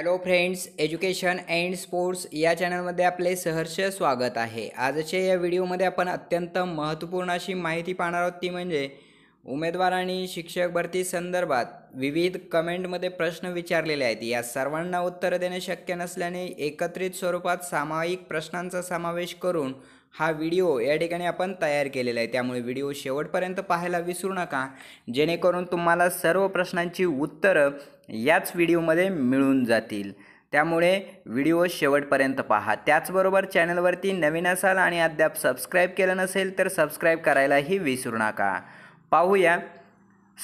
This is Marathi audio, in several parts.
hello friends education and sports या चॅनलमध्ये आपले सहर्ष स्वागत आहे आजच्या या व्हिडिओमध्ये आपण अत्यंत महत्त्वपूर्ण अशी माहिती पाहणार आहोत ती म्हणजे उमेदवार आणि शिक्षक भरती संदर्भात विविध कमेंटमध्ये प्रश्न विचारलेले आहेत या सर्वांना उत्तर देणे शक्य नसल्याने एकत्रित स्वरूपात सामायिक प्रश्नांचा समावेश करून हा व्हिडिओ या ठिकाणी आपण तयार केलेला आहे त्यामुळे व्हिडिओ शेवटपर्यंत पाहायला विसरू नका जेणेकरून तुम्हाला सर्व प्रश्नांची उत्तरं याच व्हिडिओमध्ये मिळून जातील त्यामुळे व्हिडिओ शेवटपर्यंत पहा त्याचबरोबर चॅनलवरती नवीन असाल आणि अद्याप सबस्क्राईब केलं नसेल तर सबस्क्राईब करायलाही विसरू नका पाहूया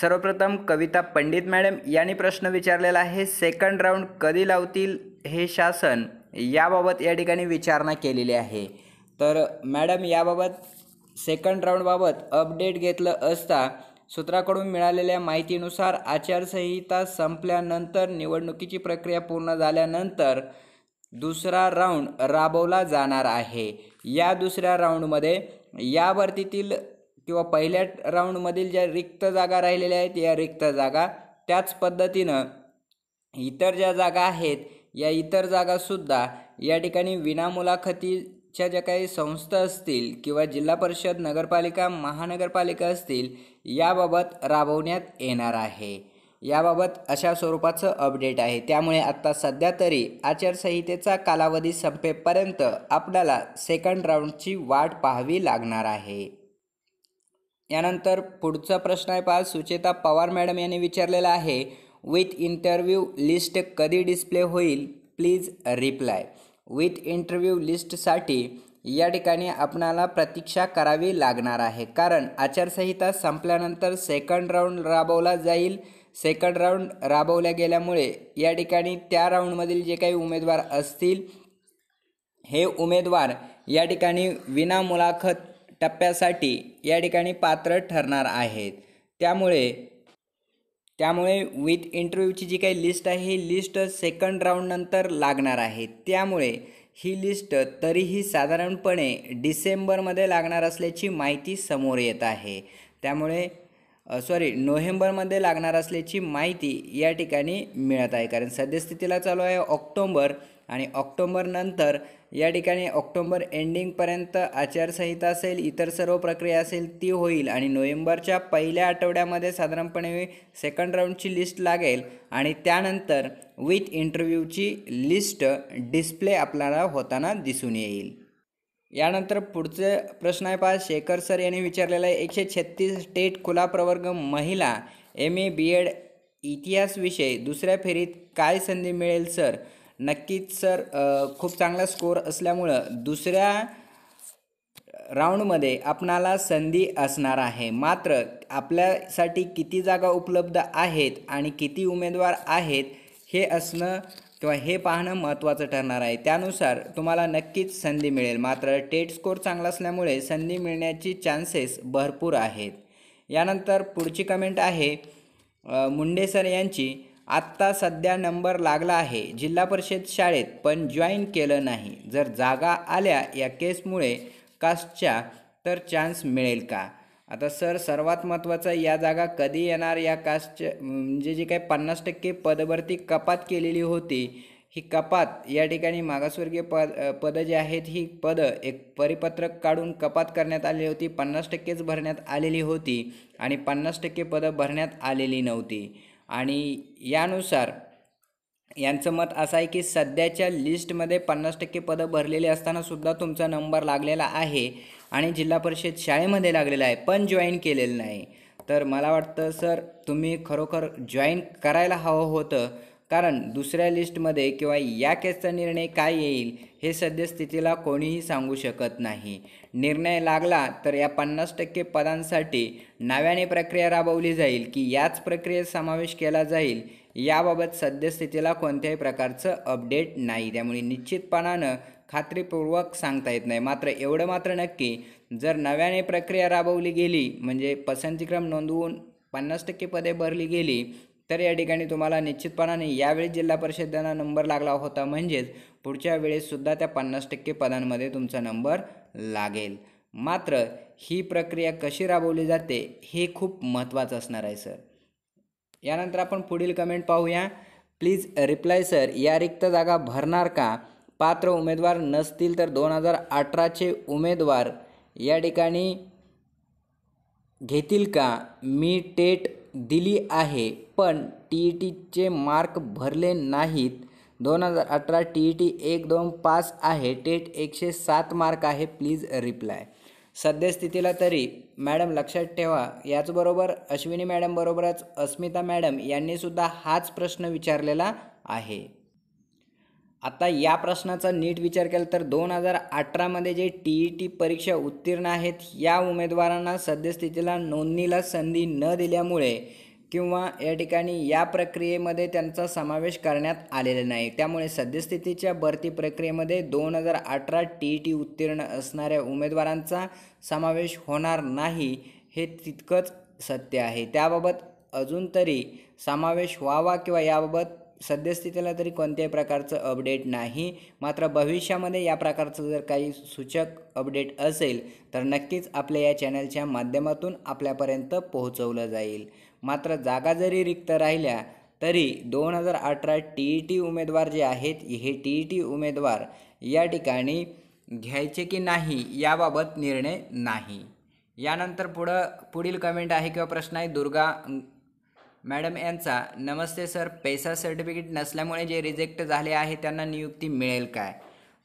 सर्वप्रथम कविता पंडित मॅडम यांनी प्रश्न विचारलेला आहे सेकंड राऊंड कधी लावतील हे शासन याबाबत या ठिकाणी विचारणा केलेली आहे तर मॅडम याबाबत सेकंड राऊंडबाबत अपडेट घेतलं असता सूत्राकडून मिळालेल्या माहितीनुसार आचारसंहिता संपल्यानंतर निवडणुकीची प्रक्रिया पूर्ण झाल्यानंतर दुसरा राऊंड राबवला जाणार आहे या दुसऱ्या राऊंडमध्ये या भरतीतील किंवा पहिल्या राऊंडमधील ज्या रिक्त जागा राहिलेल्या आहेत या रिक्त जागा त्याच पद्धतीनं इतर ज्या जागा आहेत या इतर जागासुद्धा या ठिकाणी विनामुलाखती च्या ज्या काही संस्था असतील किंवा जिल्हा परिषद नगरपालिका महानगरपालिका असतील याबाबत राबवण्यात येणार आहे याबाबत अशा स्वरूपाचं अपडेट आहे त्यामुळे आत्ता सध्या तरी आचारसंहितेचा कालावधी संपेपर्यंत आपल्याला सेकंड राऊंडची वाट पाहावी लागणार आहे यानंतर पुढचा प्रश्न आहे पहा सुचेता पवार मॅडम यांनी विचारलेला आहे विथ इंटरव्ह्यू लिस्ट कधी डिस्प्ले होईल प्लीज रिप्लाय विथ इंटरव्ह्यू लिस्टसाठी या ठिकाणी आपणाला प्रतीक्षा करावी लागणार आहे कारण आचारसंहिता संपल्यानंतर सेकंड राऊंड राबवला जाईल सेकंड राऊंड राबवल्या गेल्यामुळे या ठिकाणी त्या राऊंडमधील जे काही उमेदवार असतील हे उमेदवार या ठिकाणी विना मुलाखत टप्प्यासाठी या ठिकाणी पात्र ठरणार आहेत त्यामुळे त्यामुळे विथ इंटरव्ह्यूची जी काही लिस्ट आहे ही लिस्ट सेकंड राऊंडनंतर लागणार आहे त्यामुळे ही लिस्ट तरीही साधारणपणे डिसेंबरमध्ये लागणार असल्याची माहिती समोर येत आहे त्यामुळे सॉरी नोव्हेंबरमध्ये लागणार असल्याची माहिती या ठिकाणी मिळत आहे कारण सद्यस्थितीला चालू आहे ऑक्टोंबर आणि ऑक्टोंबरनंतर या ठिकाणी ऑक्टोंबर एंडिंगपर्यंत आचारसंहिता असेल इतर सर्व प्रक्रिया असेल ती होईल आणि नोव्हेंबरच्या पहिल्या आठवड्यामध्ये साधारणपणे सेकंड राऊंडची लिस्ट लागेल आणि त्यानंतर विथ इंटरव्ह्यूची लिस्ट डिस्प्ले आपल्याला होताना दिसून येईल यानंतर पुढचे प्रश्न आहे पहा शेखर सर यांनी विचारलेला आहे एकशे छत्तीस स्टेट खुला प्रवर्ग महिला एम ए बी एड इतिहास विषय दुसऱ्या फेरीत काय संधी मिळेल सर नक्कीच सर खूप चांगला स्कोअर असल्यामुळं दुसऱ्या राऊंडमध्ये आपणाला संधी असणार आहे मात्र आपल्यासाठी किती जागा उपलब्ध आहेत आणि किती उमेदवार आहेत हे असणं किंवा हे पाहणं महत्त्वाचं ठरणार आहे त्यानुसार तुम्हाला नक्कीच संधी मिळेल मात्र टेट स्कोर चांगला असल्यामुळे संधी मिळण्याची चान्सेस भरपूर आहेत यानंतर पुढची कमेंट आहे मुंडे सर यांची आत्ता सध्या नंबर लागला आहे जिल्हा परिषद शाळेत पण जॉईन केलं नाही जर जागा आल्या या केसमुळे कास्टच्या तर चान्स मिळेल का आता सर सर्वात महत्त्वाचं या जागा कधी येणार या कास्टच्या म्हणजे जी काही पन्नास टक्के पदभरती कपात केलेली होती ही कपात या ठिकाणी मागासवर्गीय पद पदं जी आहेत ही पदं एक परिपत्रक काढून कपात करण्यात आलेली होती पन्नास टक्केच भरण्यात आलेली होती आणि पन्नास टक्के पदं भरण्यात आलेली नव्हती आणि यानुसार यांचं मत असं आहे की सध्याच्या लिस्टमध्ये पन्नास टक्के पदं भरलेली असतानासुद्धा तुमचा नंबर लागलेला आहे आणि जिल्हा परिषद शाळेमध्ये लागलेला आहे पण जॉईन केलेलं नाही तर मला वाटतं सर तुम्ही खरोखर जॉईन करायला हवं होतं कारण दुसऱ्या लिस्टमध्ये किंवा या केसचा निर्णय काय येईल हे सद्यस्थितीला कोणीही सांगू शकत नाही निर्णय लागला तर या पन्नास टक्के पदांसाठी नव्याने प्रक्रिया राबवली जाईल की याच प्रक्रियेत समावेश केला जाईल याबाबत सद्यस्थितीला कोणत्याही प्रकारचं अपडेट नाही त्यामुळे निश्चितपणानं खात्रीपूर्वक सांगता येत नाही मात्र एवढं मात्र नक्की जर नव्याने प्रक्रिया राबवली गेली म्हणजे पसंतीक्रम नोंदवून पन्नास टक्के पदे भरली गेली तर या ठिकाणी तुम्हाला निश्चितपणाने यावेळी जिल्हा परिषदेना नंबर लागला होता म्हणजेच पुढच्या वेळेससुद्धा त्या पन्नास टक्के पदांमध्ये तुमचा नंबर लागेल मात्र ही प्रक्रिया कशी राबवली जाते हे खूप महत्त्वाचं असणार आहे सर यानंतर आपण पुढील कमेंट पाहूया प्लीज रिप्लाय सर या रिक्त जागा भरणार का पात्र उमेदवार नसतील तर दोन हजार अठराचे उमेदवार या ठिकाणी घेतील का मी टेट दिली आहे पण टी ई टीचे मार्क भरले नाहीत दोन हजार अठरा टी ई टी एक दोन पाच आहे टेट एकशे सात मार्क आहे प्लीज रिप्लाय सद्यस्थितीला तरी मॅडम लक्षात ठेवा याचबरोबर अश्विनी मॅडमबरोबरच अस्मिता मॅडम यांनीसुद्धा हाच प्रश्न विचारलेला आहे आता या प्रश्नाचा नीट विचार केला तर दोन हजार अठरामध्ये जे टी ई टी परीक्षा उत्तीर्ण आहेत या उमेदवारांना सद्यस्थितीला नोंदणीला संधी न दिल्यामुळे किंवा या ठिकाणी या प्रक्रियेमध्ये त्यांचा समावेश करण्यात आलेला नाही त्यामुळे सद्यस्थितीच्या भरती प्रक्रियेमध्ये दोन हजार अठरा टी ई टी उत्तीर्ण असणाऱ्या उमेदवारांचा समावेश होणार नाही हे तितकंच सत्य आहे त्याबाबत अजून तरी समावेश व्हावा किंवा याबाबत सद्यस्थितीला तरी कोणत्याही प्रकारचं अपडेट नाही मात्र भविष्यामध्ये या प्रकारचं जर काही सूचक अपडेट असेल तर नक्कीच आपल्या या चॅनलच्या माध्यमातून आपल्यापर्यंत पोहोचवलं जाईल मात्र जागा जरी रिक्त राहिल्या तरी दोन हजार अठरा टी ई टी उमेदवार जे आहेत हे टी ई टी उमेदवार या ठिकाणी घ्यायचे की नाही याबाबत निर्णय नाही यानंतर पुढं पुढील कमेंट आहे किंवा प्रश्न आहे दुर्गा मॅडम यांचा नमस्ते सर पैसा सर्टिफिकेट नसल्यामुळे जे रिजेक्ट झाले आहे त्यांना नियुक्ती मिळेल काय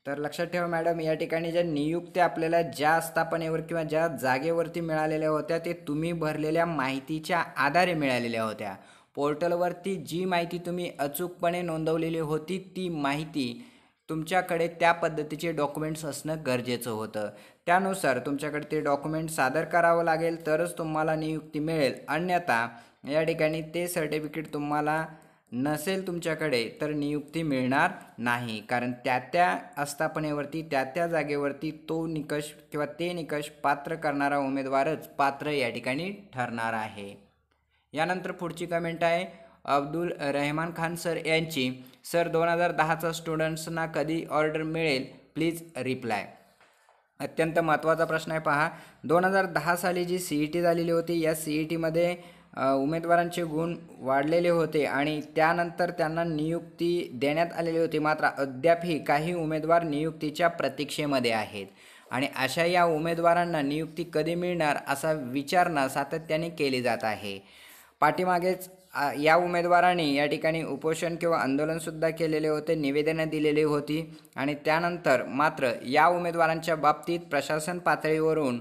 तर लक्षात ठेवा मॅडम या ठिकाणी ज्या नियुक्त्या आपल्याला ज्या आस्थापनेवर किंवा ज्या जागेवरती मिळालेल्या होत्या ते तुम्ही भरलेल्या माहितीच्या आधारे मिळालेल्या होत्या पोर्टलवरती जी माहिती तुम्ही अचूकपणे नोंदवलेली होती ती माहिती तुमच्याकडे त्या पद्धतीचे डॉक्युमेंट्स असणं गरजेचं होतं त्यानुसार तुमच्याकडे ते डॉक्युमेंट सादर करावं लागेल तरच तुम्हाला नियुक्ती मिळेल अन्यथा या ठिकाणी ते सर्टिफिकेट तुम्हाला नसेल तुमच्याकडे तर नियुक्ती मिळणार नाही कारण त्या त्या आस्थापनेवरती त्या त्या जागेवरती तो निकष किंवा ते निकष पात्र करणारा उमेदवारच पात्र या ठिकाणी ठरणार आहे यानंतर पुढची कमेंट आहे अब्दुल रहमान खान सर यांची सर दोन हजार दहाचा स्टुडंट्सना कधी ऑर्डर मिळेल प्लीज रिप्लाय अत्यंत महत्त्वाचा प्रश्न आहे पहा दोन हजार दहा साली जी सी ई टी झालेली होती या सी ई e टीमध्ये उमेदवारांचे गुण वाढलेले होते आणि त्यानंतर त्यांना नियुक्ती देण्यात आलेली होती मात्र अद्यापही काही उमेदवार नियुक्तीच्या प्रतीक्षेमध्ये आहेत आणि अशा या उमेदवारांना नियुक्ती कधी मिळणार असा विचारणा सातत्याने केली जात आहे पाठीमागेच या उमेदवारांनी या ठिकाणी उपोषण किंवा आंदोलनसुद्धा केलेले होते निवेदनं दिलेली होती आणि त्यानंतर मात्र या उमेदवारांच्या बाबतीत प्रशासन पातळीवरून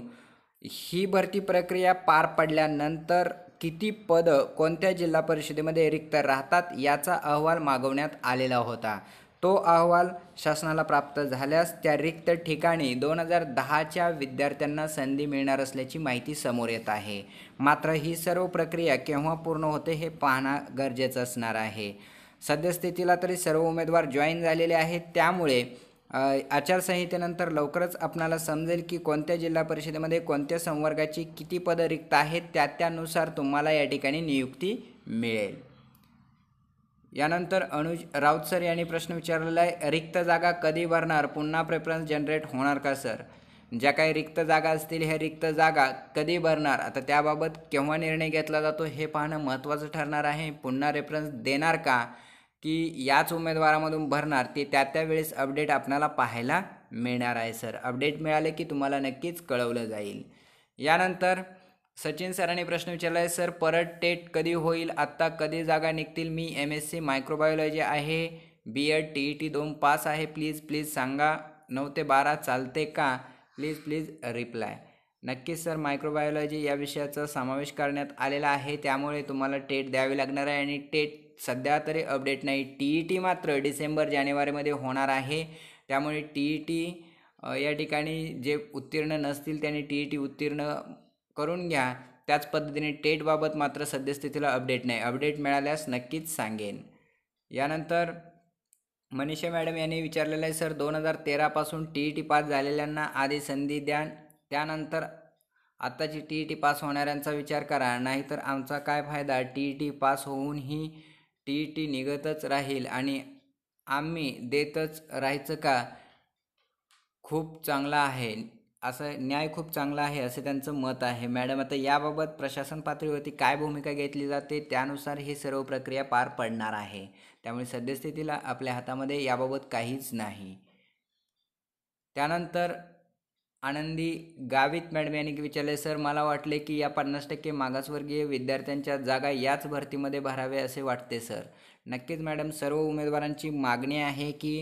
ही भरती प्रक्रिया पार पडल्यानंतर किती पदं कोणत्या जिल्हा परिषदेमध्ये रिक्त राहतात याचा अहवाल मागवण्यात आलेला होता तो अहवाल शासनाला प्राप्त झाल्यास त्या रिक्त ठिकाणी दोन हजार दहाच्या विद्यार्थ्यांना संधी मिळणार असल्याची माहिती समोर येत आहे मात्र ही सर्व प्रक्रिया केव्हा पूर्ण होते हे पाहणं गरजेचं असणार आहे सद्यस्थितीला तरी सर्व उमेदवार जॉईन झालेले आहेत त्यामुळे आचारसंहितेनंतर लवकरच आपणाला समजेल की कोणत्या जिल्हा परिषदेमध्ये कोणत्या संवर्गाची किती पदं रिक्त आहेत त्या त्यानुसार तुम्हाला या ठिकाणी नियुक्ती मिळेल यानंतर अनुज राऊत सर यांनी प्रश्न विचारलेला आहे रिक्त जागा कधी भरणार पुन्हा प्रेफरन्स जनरेट होणार का सर ज्या काही रिक्त जागा असतील ह्या रिक्त जागा कधी भरणार आता त्याबाबत केव्हा निर्णय घेतला जातो हे पाहणं महत्त्वाचं ठरणार आहे पुन्हा रेफरन्स देणार का की याच उमेदवारामधून भरणार ते त्या त्यावेळेस अपडेट आपल्याला पाहायला मिळणार आहे सर अपडेट मिळाले की तुम्हाला नक्कीच कळवलं जाईल यानंतर सचिन सरांनी प्रश्न विचारला आहे सर परत टेट कधी होईल आत्ता कधी जागा निघतील मी एम एस सी मायक्रोबायोलॉजी आहे B Ed T E T दोन पास आहे प्लीज प्लीज सांगा नऊ ते बारा चालते का प्लीज प्लीज रिप्लाय नक्कीच सर मायक्रोबायोलॉजी या विषयाचा समावेश करण्यात आलेला आहे त्यामुळे तुम्हाला टेट द्यावी लागणार आहे आणि टेट सध्या तरी अपडेट नाही टी ई टी मात्र डिसेंबर जानेवारीमध्ये होणार आहे त्यामुळे टी ई टी या ठिकाणी जे उत्तीर्ण नसतील त्यांनी टी ई टी उत्तीर्ण करून घ्या त्याच पद्धतीने टेटबाबत मात्र सद्यस्थितीला अपडेट नाही अपडेट मिळाल्यास नक्कीच सांगेन यानंतर मनीषा मॅडम यांनी विचारलेलं आहे सर दोन हजार तेरापासून टी ई टी पास झालेल्यांना आधी संधी द्या त्यानंतर आत्ताची टी ई टी पास होणाऱ्यांचा विचार करा नाहीतर आमचा काय फायदा टी ई टी पास होऊनही टी ई टी निघतच राहील आणि आम्ही देतच राहायचं का खूप चांगला आहे असं न्याय खूप चांगला आहे असे त्यांचं मत आहे मॅडम आता याबाबत प्रशासन पातळीवरती काय भूमिका घेतली जाते त्यानुसार ही सर्व प्रक्रिया पार पडणार आहे त्यामुळे सद्यस्थितीला आपल्या हातामध्ये याबाबत काहीच नाही त्यानंतर आनंदी गावित मॅडम यांनी विचारले सर मला वाटले की या पन्नास टक्के मागासवर्गीय विद्यार्थ्यांच्या जागा याच भरतीमध्ये भरावे असे वाटते सर नक्कीच मॅडम सर्व उमेदवारांची मागणी आहे की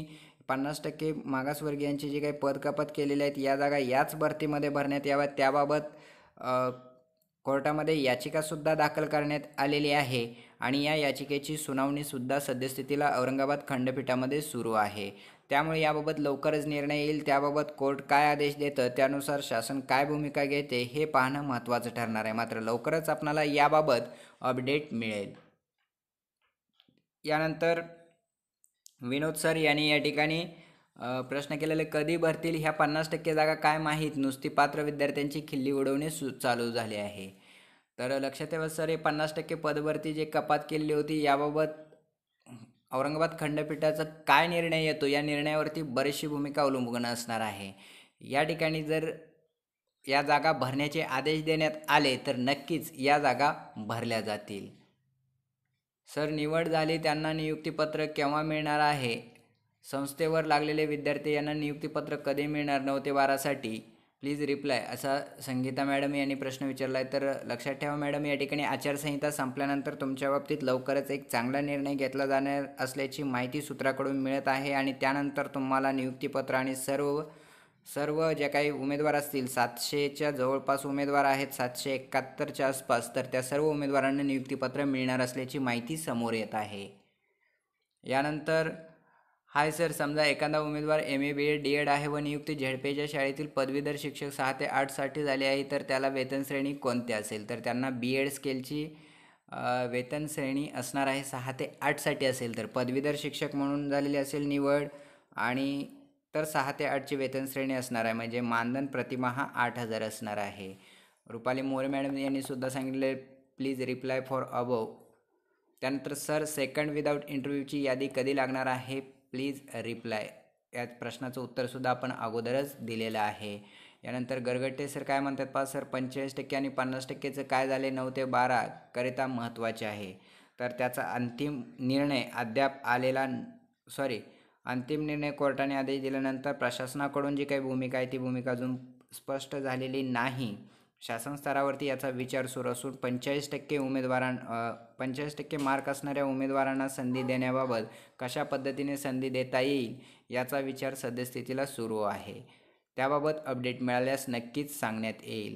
पन्नास टक्के मागासवर्गीयांची जी काही पदकपत केलेले आहेत या जागा याच भरतीमध्ये भरण्यात याव्यात त्याबाबत कोर्टामध्ये याचिकासुद्धा दाखल करण्यात आलेली आहे आणि या याचिकेची सुनावणीसुद्धा सद्यस्थितीला औरंगाबाद खंडपीठामध्ये सुरू आहे त्यामुळे याबाबत लवकरच निर्णय येईल त्याबाबत कोर्ट काय आदेश देतं त्यानुसार शासन काय भूमिका घेते हे पाहणं महत्त्वाचं ठरणार आहे मात्र लवकरच आपणाला याबाबत अपडेट मिळेल यानंतर विनोद सर यांनी या ठिकाणी प्रश्न केलेले कधी भरतील ह्या पन्नास टक्के जागा काय माहीत नुसती पात्र विद्यार्थ्यांची खिल्ली उडवणे सु चालू झाले आहे तर लक्षात ठेवा सर हे पन्नास टक्के पदभरती जे कपात केलेली होती याबाबत औरंगाबाद खंडपीठाचा काय निर्णय येतो या निर्णयावरती बरीचशी भूमिका अवलंबून असणार आहे या ठिकाणी जर या जागा भरण्याचे आदेश देण्यात आले तर नक्कीच या जागा भरल्या जातील सर निवड झाली त्यांना नियुक्तीपत्र केव्हा मिळणार आहे संस्थेवर लागलेले विद्यार्थी यांना नियुक्तीपत्र कधी मिळणार नव्हते वारासाठी प्लीज रिप्लाय असा संगीता मॅडम यांनी प्रश्न विचारला आहे तर लक्षात ठेवा मॅडम या ठिकाणी आचारसंहिता संपल्यानंतर तुमच्या बाबतीत लवकरच एक चांगला निर्णय घेतला जाणार असल्याची माहिती सूत्राकडून मिळत आहे आणि त्यानंतर तुम्हाला नियुक्तीपत्र आणि सर्व सर्व जे काही उमेदवार असतील सातशेच्या जवळपास उमेदवार आहेत सातशे एकाहत्तरच्या आसपास तर त्या सर्व उमेदवारांना नियुक्तीपत्र मिळणार असल्याची माहिती समोर येत आहे यानंतर हाय सर समजा एखादा उमेदवार M A B A D Ed आहे व नियुक्ती झेडपेच्या शाळेतील पदवीधर शिक्षक सहा ते आठसाठी झाले आहे तर त्याला वेतन श्रेणी कोणती असेल तर त्यांना बी एड स्केलची वेतन श्रेणी असणार आहे सहा ते आठसाठी असेल तर पदवीधर शिक्षक म्हणून झालेली असेल निवड आणि तर सहा ते आठची वेतन श्रेणी असणार आहे म्हणजे मानधन प्रतिमा हा आठ हजार असणार आहे रुपाली मोरे मॅडम यांनी सुद्धा सांगितले प्लीज रिप्लाय फॉर अबव त्यानंतर सर सेकंड विदाउट इंटरव्ह्यूची यादी कधी लागणार आहे प्लीज रिप्लाय या प्रश्नाचं उत्तरसुद्धा आपण अगोदरच दिलेलं आहे यानंतर गरगट्टे सर काय म्हणतात पा सर पंचेचाळीस टक्के आणि पन्नास टक्केचं काय झाले नऊ ते बारा करिता महत्त्वाचे आहे तर त्याचा अंतिम निर्णय अद्याप आलेला सॉरी अंतिम निर्णय कोर्टाने आदेश दिल्यानंतर प्रशासनाकडून जी काही भूमिका आहे ती भूमिका अजून स्पष्ट झालेली नाही शासन स्तरावरती याचा विचार सुरू असून पंचेचाळीस टक्के उमेदवारां पंचेचाळीस टक्के मार्क असणाऱ्या उमेदवारांना संधी देण्याबाबत कशा पद्धतीने संधी देता येईल याचा विचार सद्यस्थितीला सुरू आहे त्याबाबत अपडेट मिळाल्यास नक्कीच सांगण्यात येईल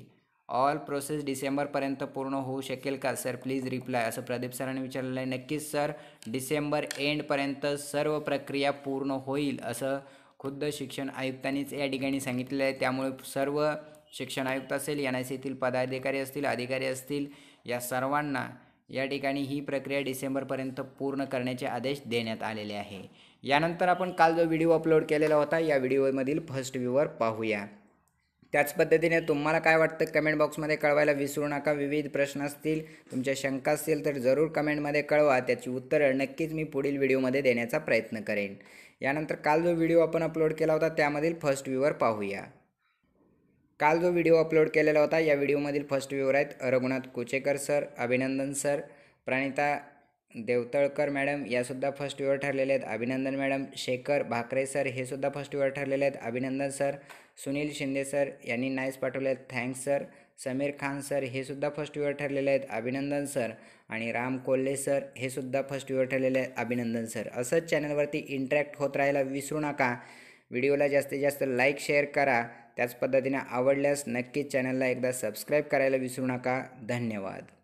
ऑल प्रोसेस डिसेंबरपर्यंत पूर्ण होऊ शकेल का सर प्लीज रिप्लाय असं प्रदीप सरांनी विचारलेलं आहे नक्कीच सर डिसेंबर एंडपर्यंत सर्व प्रक्रिया पूर्ण होईल असं खुद्द शिक्षण आयुक्तांनीच या ठिकाणी सांगितलेलं आहे त्यामुळे सर्व शिक्षण आयुक्त असेल एन आय सीतील पदाधिकारी असतील अधिकारी असतील या सर्वांना या ठिकाणी ही प्रक्रिया डिसेंबरपर्यंत पूर्ण करण्याचे आदेश देण्यात आलेले आहे यानंतर आपण काल जो व्हिडिओ अपलोड केलेला होता या व्हिडिओमधील फर्स्ट व्ह्यूवर पाहूया त्याच पद्धतीने तुम्हाला काय वाटतं कमेंट बॉक्समध्ये कळवायला विसरू नका विविध प्रश्न असतील तुमच्या शंका असतील तर जरूर कमेंटमध्ये कळवा त्याची उत्तरं नक्कीच मी पुढील व्हिडिओमध्ये देण्याचा प्रयत्न करेन यानंतर काल जो व्हिडिओ आपण अपलोड केला होता त्यामधील फर्स्ट व्ह्यूवर पाहूया काल जो व्हिडिओ अपलोड केलेला होता या व्हिडिओमधील फर्स्ट व्ह्यूवर आहेत रघुनाथ कुचेकर सर अभिनंदन सर प्रणिता देवतळकर मॅडम यासुद्धा फर्स्ट व्ह्यूवर ठरलेले आहेत अभिनंदन मॅडम शेखर भाकरे सर हे सुद्धा फर्स्ट व्ह्यूवर ठरलेले आहेत अभिनंदन सर सुनील शिंदे सर यांनी नाईस पाठवले आहेत thanks sir Sameer Khan sir हे सुद्धा फर्स्ट व्ह्यूवर ठरलेले आहेत अभिनंदन सर आणि राम कोल्हे सर हे सुद्धा फर्स्ट व्ह्यूवर ठरलेले आहेत अभिनंदन सर असंच चॅनलवरती इंटरॅक्ट होत राहायला विसरू नका व्हिडिओला जास्तीत जास्त लाईक शेअर करा त्याच पद्धतीने आवडल्यास नक्की चॅनलला एकदा सबस्क्राईब करायला विसरू नका धन्यवाद